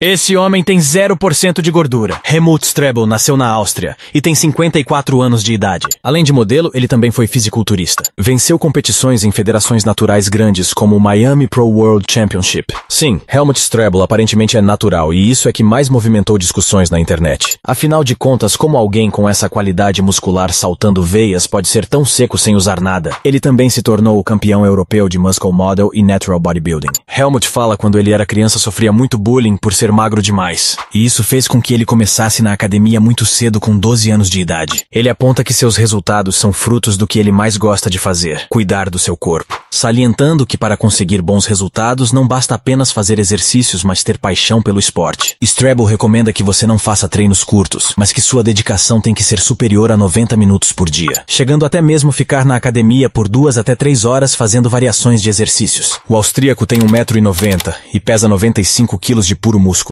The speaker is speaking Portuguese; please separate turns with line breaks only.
Esse homem tem 0% de gordura. Helmut Strebel nasceu na Áustria e tem 54 anos de idade. Além de modelo, ele também foi fisiculturista. Venceu competições em federações naturais grandes como o Miami Pro World Championship. Sim, Helmut Strebel aparentemente é natural e isso é que mais movimentou discussões na internet. Afinal de contas, como alguém com essa qualidade muscular saltando veias pode ser tão seco sem usar nada? Ele também se tornou o campeão europeu de muscle model e natural bodybuilding. Helmut fala quando ele era criança sofria muito bullying por ser magro demais, e isso fez com que ele começasse na academia muito cedo com 12 anos de idade. Ele aponta que seus resultados são frutos do que ele mais gosta de fazer, cuidar do seu corpo salientando que para conseguir bons resultados não basta apenas fazer exercícios, mas ter paixão pelo esporte. Strabo recomenda que você não faça treinos curtos, mas que sua dedicação tem que ser superior a 90 minutos por dia, chegando até mesmo ficar na academia por duas até três horas fazendo variações de exercícios. O austríaco tem 1,90m e pesa 95 kg de puro músculo.